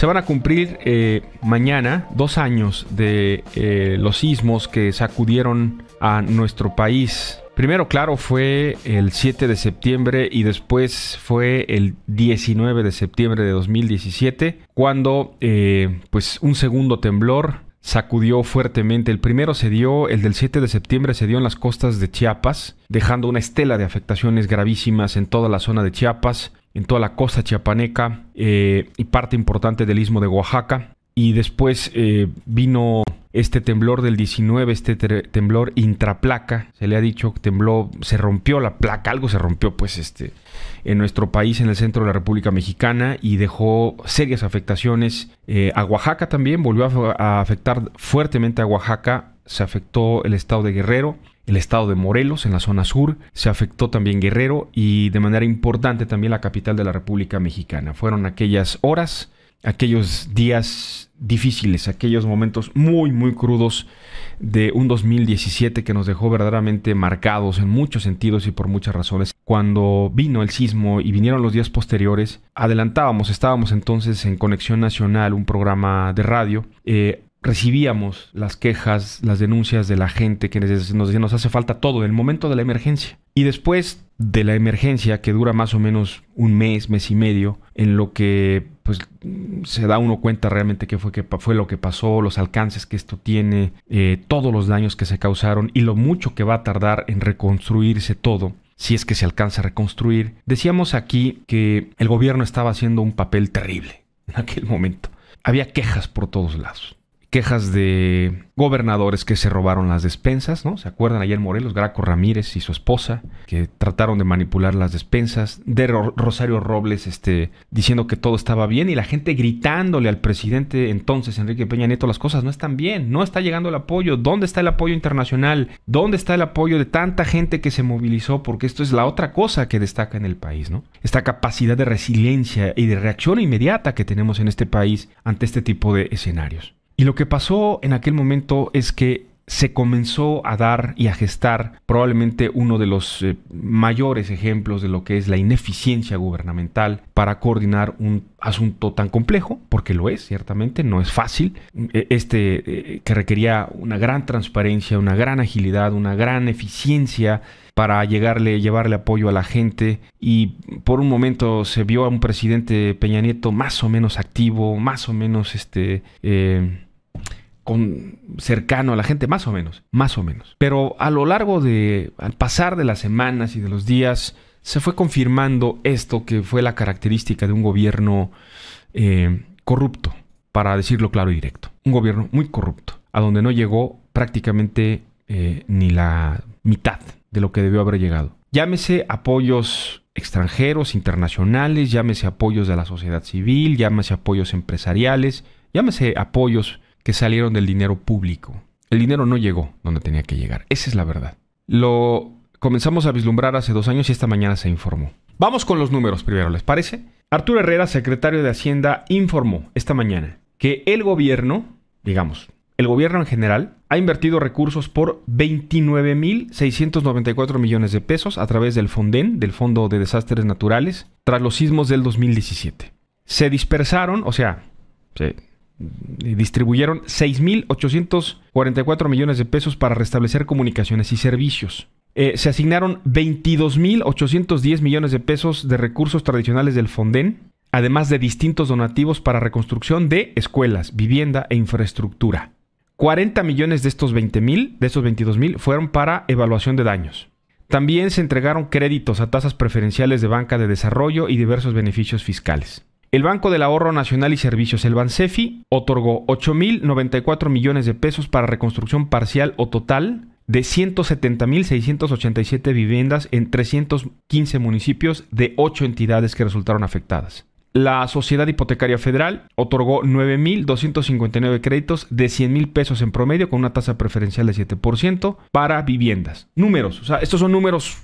Se van a cumplir eh, mañana dos años de eh, los sismos que sacudieron a nuestro país. Primero, claro, fue el 7 de septiembre y después fue el 19 de septiembre de 2017, cuando eh, pues un segundo temblor sacudió fuertemente. El primero se dio, el del 7 de septiembre se dio en las costas de Chiapas, dejando una estela de afectaciones gravísimas en toda la zona de Chiapas en toda la costa chiapaneca eh, y parte importante del istmo de Oaxaca. Y después eh, vino este temblor del 19, este temblor intraplaca, se le ha dicho que tembló, se rompió la placa, algo se rompió pues este en nuestro país, en el centro de la República Mexicana y dejó serias afectaciones eh, a Oaxaca también, volvió a afectar fuertemente a Oaxaca, se afectó el estado de Guerrero el estado de Morelos, en la zona sur. Se afectó también Guerrero y de manera importante también la capital de la República Mexicana. Fueron aquellas horas, aquellos días difíciles, aquellos momentos muy, muy crudos de un 2017 que nos dejó verdaderamente marcados en muchos sentidos y por muchas razones. Cuando vino el sismo y vinieron los días posteriores, adelantábamos, estábamos entonces en Conexión Nacional, un programa de radio, eh, recibíamos las quejas, las denuncias de la gente que nos decía nos hace falta todo en el momento de la emergencia. Y después de la emergencia, que dura más o menos un mes, mes y medio, en lo que pues se da uno cuenta realmente qué fue, qué fue lo que pasó, los alcances que esto tiene, eh, todos los daños que se causaron y lo mucho que va a tardar en reconstruirse todo si es que se alcanza a reconstruir. Decíamos aquí que el gobierno estaba haciendo un papel terrible en aquel momento. Había quejas por todos lados quejas de gobernadores que se robaron las despensas, ¿no? ¿Se acuerdan ayer Morelos, Graco Ramírez y su esposa, que trataron de manipular las despensas? De Rosario Robles, este, diciendo que todo estaba bien y la gente gritándole al presidente entonces, Enrique Peña Nieto, las cosas no están bien, no está llegando el apoyo, ¿dónde está el apoyo internacional? ¿Dónde está el apoyo de tanta gente que se movilizó? Porque esto es la otra cosa que destaca en el país, ¿no? Esta capacidad de resiliencia y de reacción inmediata que tenemos en este país ante este tipo de escenarios. Y lo que pasó en aquel momento es que se comenzó a dar y a gestar probablemente uno de los eh, mayores ejemplos de lo que es la ineficiencia gubernamental para coordinar un asunto tan complejo, porque lo es, ciertamente, no es fácil, e-, este eh, que requería una gran transparencia, una gran agilidad, una gran eficiencia para llegarle, llevarle apoyo a la gente y por un momento se vio a un presidente Peña Nieto más o menos activo, más o menos este... Eh, cercano a la gente, más o menos, más o menos. Pero a lo largo de, al pasar de las semanas y de los días, se fue confirmando esto que fue la característica de un gobierno eh, corrupto, para decirlo claro y directo. Un gobierno muy corrupto, a donde no llegó prácticamente eh, ni la mitad de lo que debió haber llegado. Llámese apoyos extranjeros, internacionales, llámese apoyos de la sociedad civil, llámese apoyos empresariales, llámese apoyos que salieron del dinero público. El dinero no llegó donde tenía que llegar. Esa es la verdad. Lo comenzamos a vislumbrar hace dos años y esta mañana se informó. Vamos con los números primero, ¿les parece? Arturo Herrera, secretario de Hacienda, informó esta mañana que el gobierno, digamos, el gobierno en general, ha invertido recursos por 29.694 millones de pesos a través del FONDEN, del Fondo de Desastres Naturales, tras los sismos del 2017. Se dispersaron, o sea, se eh, distribuyeron 6.844 millones de pesos para restablecer comunicaciones y servicios. Eh, se asignaron 22.810 millones de pesos de recursos tradicionales del Fonden, además de distintos donativos para reconstrucción de escuelas, vivienda e infraestructura. 40 millones de estos 20.000, de estos 22.000, fueron para evaluación de daños. También se entregaron créditos a tasas preferenciales de banca de desarrollo y diversos beneficios fiscales. El Banco del Ahorro Nacional y Servicios, el Bansefi, otorgó 8.094 millones de pesos para reconstrucción parcial o total de 170.687 viviendas en 315 municipios de 8 entidades que resultaron afectadas. La Sociedad Hipotecaria Federal otorgó 9.259 créditos de 100.000 pesos en promedio con una tasa preferencial de 7% para viviendas. Números, o sea, estos son números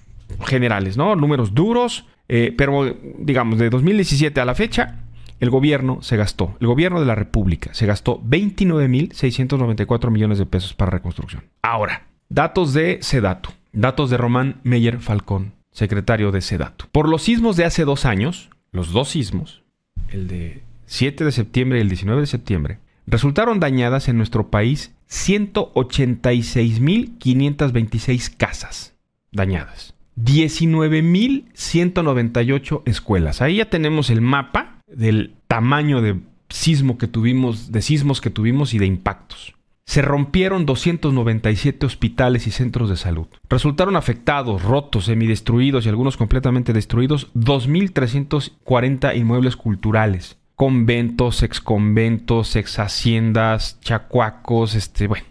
generales, ¿no? Números duros, eh, pero digamos, de 2017 a la fecha, el gobierno se gastó, el gobierno de la República se gastó 29.694 millones de pesos para reconstrucción. Ahora, datos de Sedatu, datos de Román Meyer Falcón, secretario de Sedatu. Por los sismos de hace dos años, los dos sismos, el de 7 de septiembre y el 19 de septiembre, resultaron dañadas en nuestro país 186.526 casas dañadas. 19.198 escuelas. Ahí ya tenemos el mapa del tamaño de sismo que tuvimos, de sismos que tuvimos y de impactos. Se rompieron 297 hospitales y centros de salud. Resultaron afectados, rotos, semidestruidos y algunos completamente destruidos 2.340 inmuebles culturales, conventos, exconventos, exhaciendas, chacuacos, este, bueno.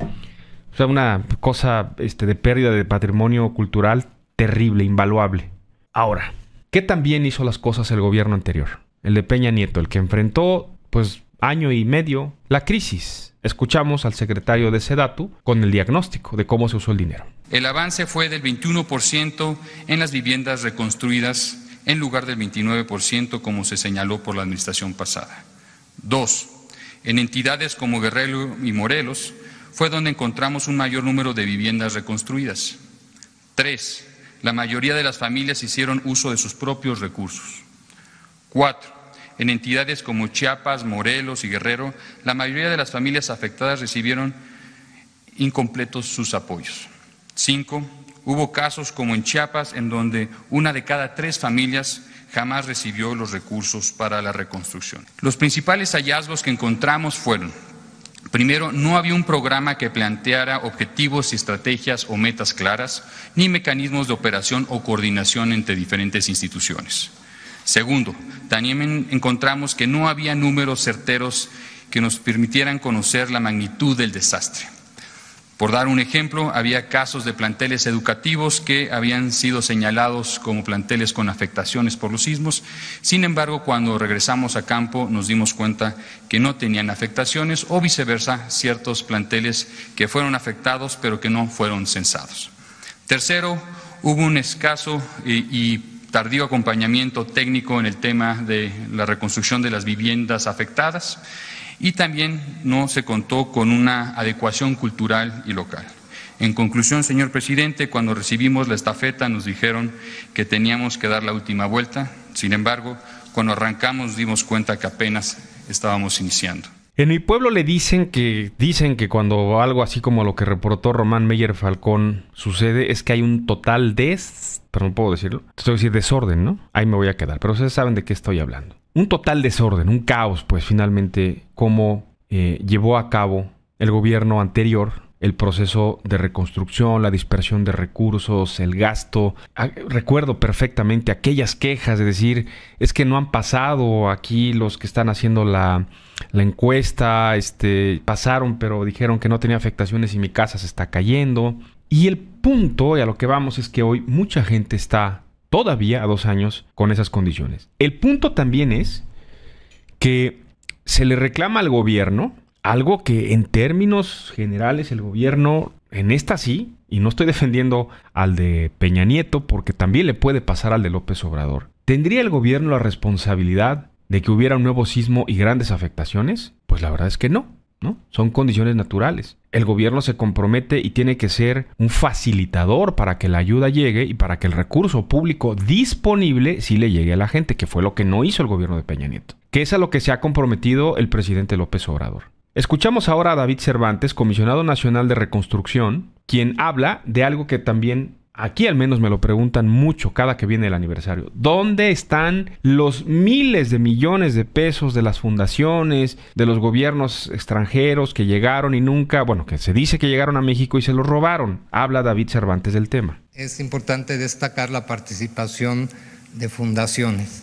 O sea, una cosa este, de pérdida de patrimonio cultural terrible, invaluable. Ahora, ¿qué también hizo las cosas el gobierno anterior? El de Peña Nieto, el que enfrentó, pues, año y medio la crisis. Escuchamos al secretario de Sedatu con el diagnóstico de cómo se usó el dinero. El avance fue del 21% en las viviendas reconstruidas en lugar del 29% como se señaló por la administración pasada. Dos, en entidades como Guerrero y Morelos fue donde encontramos un mayor número de viviendas reconstruidas. Tres, la mayoría de las familias hicieron uso de sus propios recursos. Cuatro, en entidades como Chiapas, Morelos y Guerrero, la mayoría de las familias afectadas recibieron incompletos sus apoyos. Cinco, hubo casos como en Chiapas en donde una de cada tres familias jamás recibió los recursos para la reconstrucción. Los principales hallazgos que encontramos fueron Primero, no había un programa que planteara objetivos, estrategias o metas claras, ni mecanismos de operación o coordinación entre diferentes instituciones. Segundo, también encontramos que no había números certeros que nos permitieran conocer la magnitud del desastre. Por dar un ejemplo, había casos de planteles educativos que habían sido señalados como planteles con afectaciones por los sismos. Sin embargo, cuando regresamos a campo nos dimos cuenta que no tenían afectaciones o viceversa, ciertos planteles que fueron afectados pero que no fueron censados. Tercero, hubo un escaso y, tardío acompañamiento técnico en el tema de la reconstrucción de las viviendas afectadas y también no se contó con una adecuación cultural y local. En conclusión, señor presidente, cuando recibimos la estafeta nos dijeron que teníamos que dar la última vuelta, sin embargo, cuando arrancamos dimos cuenta que apenas estábamos iniciando. En mi pueblo le dicen que dicen que cuando algo así como lo que reportó Román Meyer Falcón sucede es que hay un total des, pero no puedo decirlo. Estoy decir desorden, ¿no? Ahí me voy a quedar, pero ustedes saben de qué estoy hablando un total desorden, un caos, pues finalmente, como eh, llevó a cabo el gobierno anterior el proceso de reconstrucción, la dispersión de recursos, el gasto. Ah, recuerdo perfectamente aquellas quejas de decir, es que no han pasado aquí los que están haciendo la, encuesta, este, pasaron pero dijeron que no tenía afectaciones y mi casa se está cayendo. Y el punto y a lo que vamos es que hoy mucha gente está todavía a dos años con esas condiciones. El punto también es que se le reclama al gobierno algo que en términos generales el gobierno, en esta sí, y no estoy defendiendo al de Peña Nieto porque también le puede pasar al de López Obrador, ¿tendría el gobierno la responsabilidad de que hubiera un nuevo sismo y grandes afectaciones? Pues la verdad es que no. Son condiciones naturales. El gobierno se compromete y tiene que ser un facilitador para que la ayuda llegue y para que el recurso público disponible sí le llegue a la gente, que fue lo que no hizo el gobierno de Peña Nieto. Que es a lo que se ha comprometido el presidente López Obrador. Escuchamos ahora a David Cervantes, comisionado nacional de reconstrucción, quien habla de algo que también aquí al menos me lo preguntan mucho cada que viene el aniversario, ¿dónde están los miles de millones de pesos de las fundaciones, de los gobiernos extranjeros que llegaron y nunca, bueno, que se dice que llegaron a México y se los robaron? Habla David Cervantes del tema. Es importante destacar la participación de fundaciones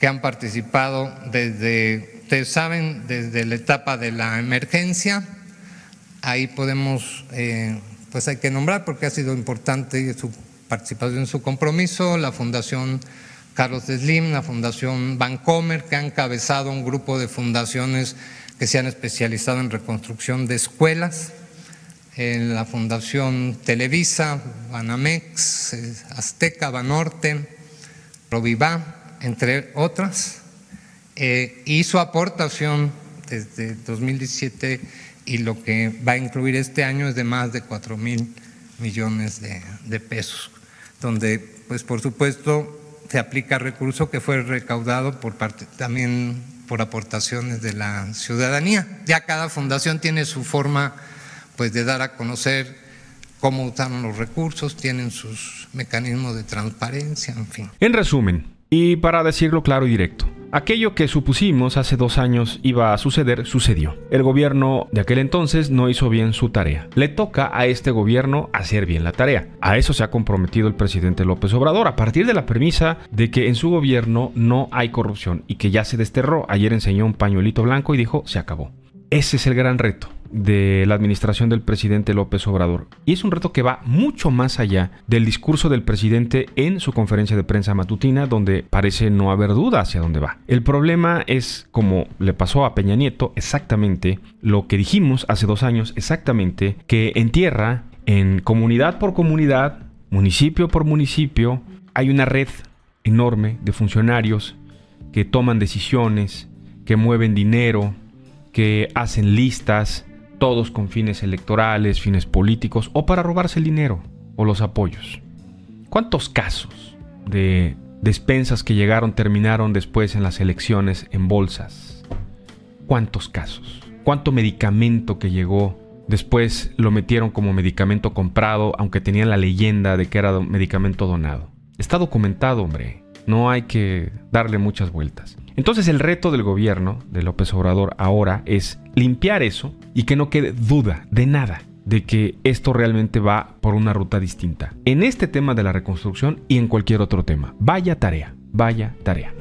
que han participado desde, ustedes saben, desde la etapa de la emergencia. Ahí podemos... Eh, pues hay que nombrar porque ha sido importante su participación, su compromiso, la Fundación Carlos Slim, la Fundación Bancomer, que ha encabezado un grupo de fundaciones que se han especializado en reconstrucción de escuelas, la Fundación Televisa, Banamex, Azteca, Banorte, Proviva, entre otras, eh, y su aportación desde 2017 y lo que va a incluir este año es de más de 4 mil millones de, pesos, donde, pues por supuesto, se aplica recurso que fue recaudado por parte, también por aportaciones de la ciudadanía. Ya cada fundación tiene su forma pues, de dar a conocer cómo usaron los recursos, tienen sus mecanismos de transparencia, en fin. En resumen, y para decirlo claro y directo, Aquello que supusimos hace dos años iba a suceder sucedió. El gobierno de aquel entonces no hizo bien su tarea. Le toca a este gobierno hacer bien la tarea. A eso se ha comprometido el presidente López Obrador a partir de la premisa de que en su gobierno no hay corrupción y que ya se desterró. Ayer enseñó un pañuelito blanco y dijo se acabó. Ese es el gran reto de la administración del presidente López Obrador. Y es un reto que va mucho más allá del discurso del presidente en su conferencia de prensa matutina, donde parece no haber duda hacia dónde va. El problema es, como le pasó a Peña Nieto, exactamente lo que dijimos hace dos años, exactamente, que en tierra en comunidad por comunidad, municipio por municipio, hay una red enorme de funcionarios que toman decisiones, que mueven dinero, que hacen listas, todos con fines electorales, fines políticos o para robarse el dinero o los apoyos. ¿Cuántos casos de despensas que llegaron terminaron después en las elecciones en bolsas? ¿Cuántos casos? ¿Cuánto medicamento que llegó después lo metieron como medicamento comprado aunque tenían la leyenda de que era medicamento donado? Está documentado, hombre. No hay que darle muchas vueltas. Entonces el reto del gobierno de López Obrador ahora es limpiar eso y que no quede duda de nada de que esto realmente va por una ruta distinta. En este tema de la reconstrucción y en cualquier otro tema. Vaya tarea, vaya tarea.